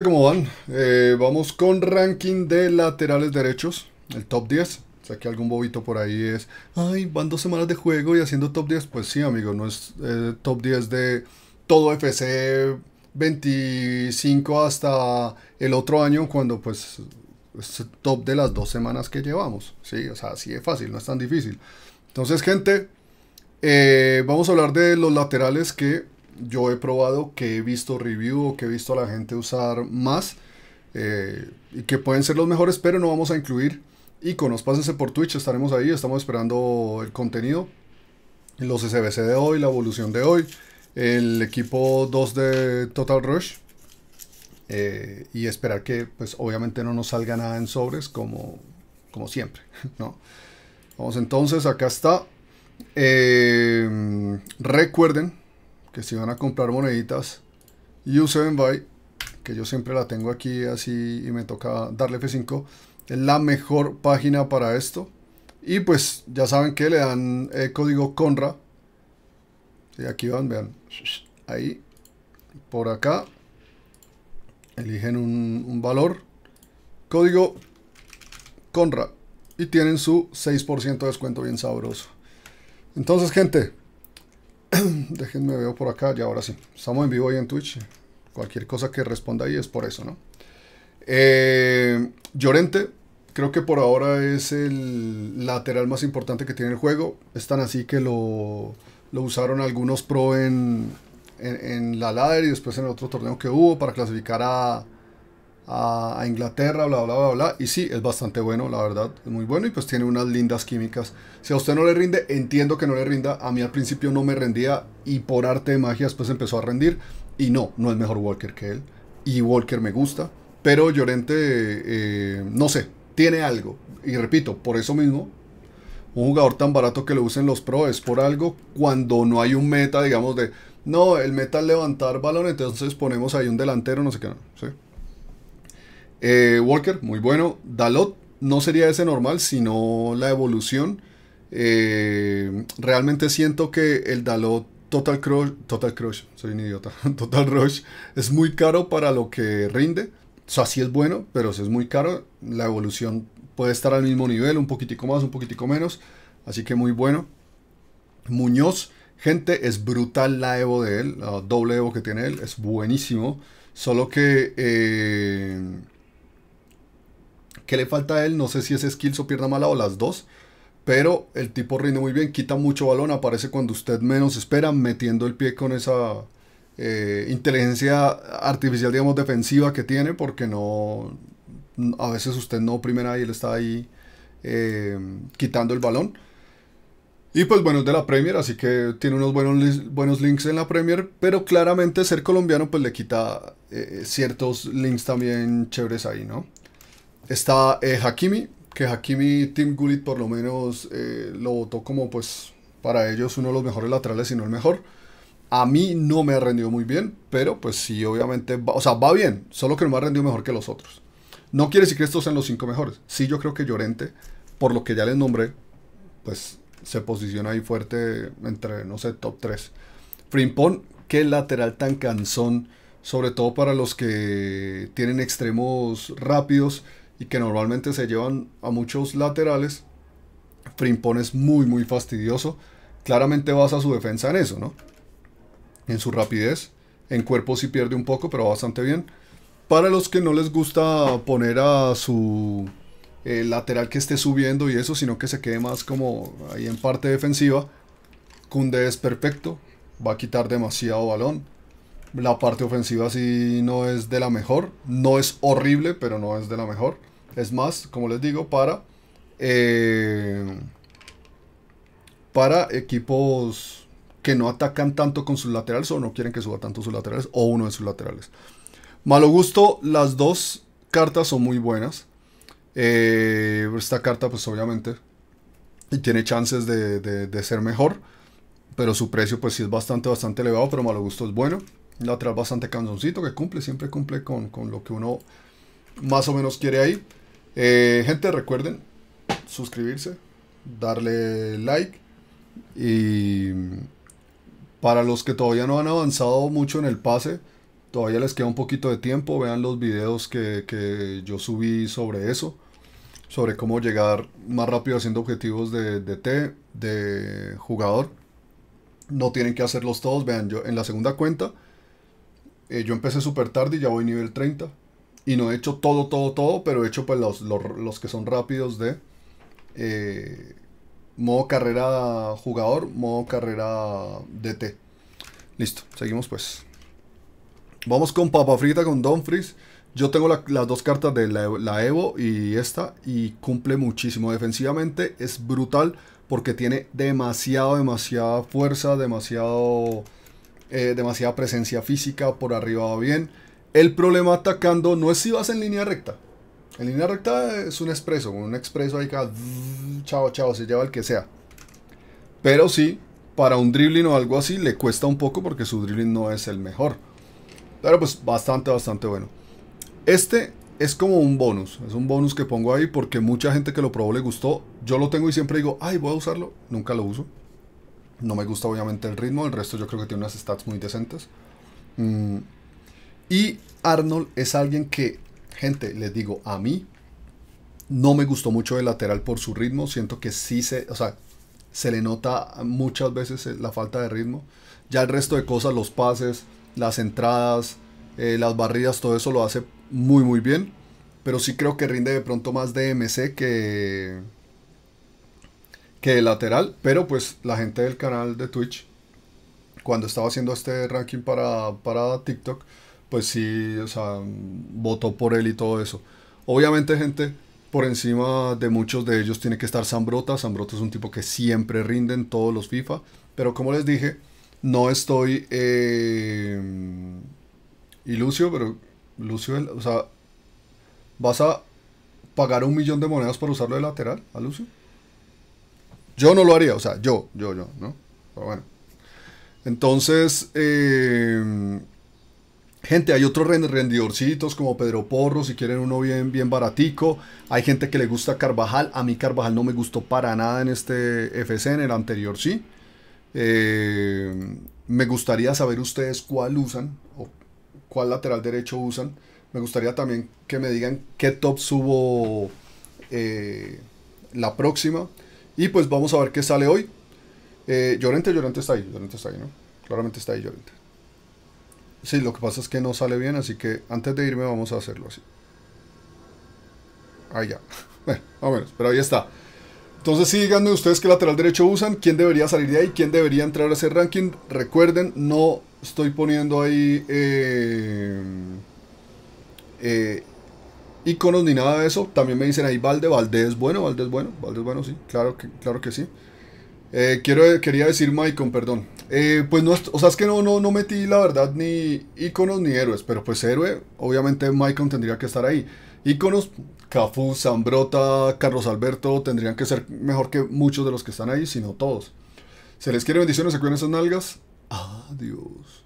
¿Cómo van? Eh, vamos con ranking de laterales derechos, el top 10. O sea que algún bobito por ahí es, ay, van dos semanas de juego y haciendo top 10. Pues sí, amigo, no es eh, top 10 de todo FC 25 hasta el otro año cuando pues es top de las dos semanas que llevamos. Sí, o sea, así es fácil, no es tan difícil. Entonces, gente, eh, vamos a hablar de los laterales que yo he probado, que he visto review o que he visto a la gente usar más eh, y que pueden ser los mejores, pero no vamos a incluir iconos. Pásense por Twitch, estaremos ahí, estamos esperando el contenido, los SBC de hoy, la evolución de hoy, el equipo 2 de Total Rush. Eh, y esperar que pues obviamente no nos salga nada en sobres como, como siempre ¿no? vamos entonces acá está eh, recuerden que si van a comprar moneditas use 7 buy que yo siempre la tengo aquí así y me toca darle F5 es la mejor página para esto y pues ya saben que le dan eh, código CONRA y aquí van, vean ahí, por acá eligen un, un valor código CONRA y tienen su 6% de descuento bien sabroso entonces gente, Déjenme ver por acá, ya ahora sí. Estamos en vivo ahí en Twitch. Cualquier cosa que responda ahí es por eso, ¿no? Eh, Llorente, creo que por ahora es el lateral más importante que tiene el juego. Es tan así que lo, lo usaron algunos pro en, en, en la ladder y después en el otro torneo que hubo para clasificar a, a, Inglaterra, bla, bla, bla, bla. Y sí, es bastante bueno, la verdad, es muy bueno y pues tiene unas lindas químicas. Si a usted no le rinde, entiendo que no le rinda. A mí al principio no me rendía y por arte de magia después empezó a rendir. Y no, no es mejor Walker que él. Y Walker me gusta. Pero Llorente, eh, no sé, tiene algo. Y repito, por eso mismo, un jugador tan barato que lo usen los pro es por algo cuando no hay un meta, digamos, de... No, el meta es levantar balón, entonces ponemos ahí un delantero, no sé qué. sé, eh, Walker, muy bueno. Dalot no sería ese normal, sino la evolución. Eh, realmente siento que el Dalot Total Crush, Total Crush, soy un idiota, Total Rush es muy caro para lo que rinde. O sea, sí es bueno, pero si es muy caro, la evolución puede estar al mismo nivel, un poquitico más, un poquitico menos. Así que muy bueno. Muñoz, gente, es brutal la Evo de él, la doble Evo que tiene él, es buenísimo. Solo que eh, ¿Qué le falta a él? No sé si es skills o pierna mala o las dos. Pero el tipo rinde muy bien, quita mucho balón, aparece cuando usted menos espera, metiendo el pie con esa eh, inteligencia artificial, digamos, defensiva que tiene, porque no. A veces usted no primera y él está ahí eh, quitando el balón. Y pues bueno, es de la Premier, así que tiene unos buenos, buenos links en la Premier, pero claramente ser colombiano pues le quita eh, ciertos links también chéveres ahí, ¿no? Está eh, Hakimi, que Hakimi Tim Gullit por lo menos eh, lo votó como pues para ellos uno de los mejores laterales, y no el mejor. A mí no me ha rendido muy bien, pero pues sí, obviamente, va, o sea, va bien, solo que no me ha rendido mejor que los otros. No quiere decir que estos sean los cinco mejores. Sí, yo creo que Llorente, por lo que ya les nombré, pues se posiciona ahí fuerte entre, no sé, top 3. Frimpón, qué lateral tan cansón, sobre todo para los que tienen extremos rápidos y que normalmente se llevan a muchos laterales, Frimpón es muy muy fastidioso. Claramente basa su defensa en eso, ¿no? En su rapidez. En cuerpo sí pierde un poco, pero bastante bien. Para los que no les gusta poner a su eh, lateral que esté subiendo y eso, sino que se quede más como ahí en parte defensiva, Kunde es perfecto. Va a quitar demasiado balón. La parte ofensiva sí no es de la mejor. No es horrible, pero no es de la mejor. Es más, como les digo, para, eh, para equipos que no atacan tanto con sus laterales o no quieren que suba tanto sus laterales o uno de sus laterales. Malo gusto, las dos cartas son muy buenas. Eh, esta carta, pues obviamente, tiene chances de, ser mejor. Pero su precio, pues sí es bastante, bastante elevado. Pero malo gusto es bueno. Lateral bastante canzoncito que cumple, siempre cumple con, con lo que uno más o menos quiere ahí. Eh, gente, recuerden suscribirse, darle like y para los que todavía no han avanzado mucho en el pase, todavía les queda un poquito de tiempo, vean los videos que, yo subí sobre eso, sobre cómo llegar más rápido haciendo objetivos de, de T, de jugador. No tienen que hacerlos todos, vean, yo en la segunda cuenta eh, yo empecé súper tarde y ya voy nivel 30. Y no he hecho todo, todo, todo, pero he hecho pues los, que son rápidos de eh, modo carrera jugador, modo carrera DT. Listo, seguimos pues. Vamos con papa frita, con Dumfries. Yo tengo las dos cartas de la, Evo y esta y cumple muchísimo. Defensivamente es brutal porque tiene demasiado, demasiada fuerza, demasiado, eh, demasiada presencia física. Por arriba va bien. El problema atacando no es si vas en línea recta. En línea recta es un expreso. Un expreso ahí cada... Chao, chao, se lleva el que sea. Pero sí, para un dribbling o algo así le cuesta un poco porque su dribbling no es el mejor. Pero pues bastante, bastante bueno. Este es como un bonus. Es un bonus que pongo ahí porque mucha gente que lo probó le gustó. Yo lo tengo y siempre digo, ay, voy a usarlo. Nunca lo uso. No me gusta obviamente el ritmo. El resto yo creo que tiene unas stats muy decentes. Mmm... Y Arnold es alguien que, gente, les digo, a mí no me gustó mucho de lateral por su ritmo. Siento que sí se, o sea, se le nota muchas veces eh, la falta de ritmo. Ya el resto de cosas, los pases, las entradas, eh, las barridas, todo eso lo hace muy muy bien. Pero sí creo que rinde de pronto más de que, que de lateral. Pero pues la gente del canal de Twitch, cuando estaba haciendo este ranking para TikTok, pues sí, o sea, votó por él y todo eso. Obviamente, gente, por encima de muchos de ellos tiene que estar Sambrota. Sambrota es un tipo que siempre rinden todos los FIFA. Pero como les dije, no estoy... y eh, Lucio, pero... Lucio, o sea... ¿Vas a pagar un millón de monedas para usarlo de lateral a Lucio? Yo no lo haría, o sea, yo, yo, yo, ¿no? Pero bueno. Entonces... Eh, Gente, hay otros rendidorcitos como Pedro Porro, si quieren uno bien, bien baratico. Hay gente que le gusta Carvajal. A mí Carvajal no me gustó para nada en este FC, en el anterior sí. Eh, me gustaría saber ustedes cuál usan o cuál lateral derecho usan. Me gustaría también que me digan qué top subo eh, la próxima. Y pues vamos a ver qué sale hoy. Eh, Llorente, Llorente está ahí, Llorente está ahí, ¿no? Claramente está ahí Llorente. Sí, lo que pasa es que no sale bien, así que antes de irme vamos a hacerlo así. Ahí ya. Bueno, más o menos, pero ahí está. Entonces sí, díganme ustedes qué lateral derecho usan, quién debería salir de ahí, quién debería entrar a ese ranking. Recuerden, no estoy poniendo ahí eh, eh, iconos ni nada de eso. También me dicen ahí Valde, Valde es bueno, Valde es bueno, Valde es bueno, sí, claro que, claro que sí. Eh, quiero, quería decir Maicon, perdón. Eh, pues no, o sea, es que no, no, no metí la verdad ni íconos ni héroes, pero pues héroe, obviamente Maicon tendría que estar ahí. Iconos, Cafú, Zambrota, Carlos Alberto tendrían que ser mejor que muchos de los que están ahí, sino todos. Se les quiere bendiciones, se cuiden esas nalgas. Adiós. Ah,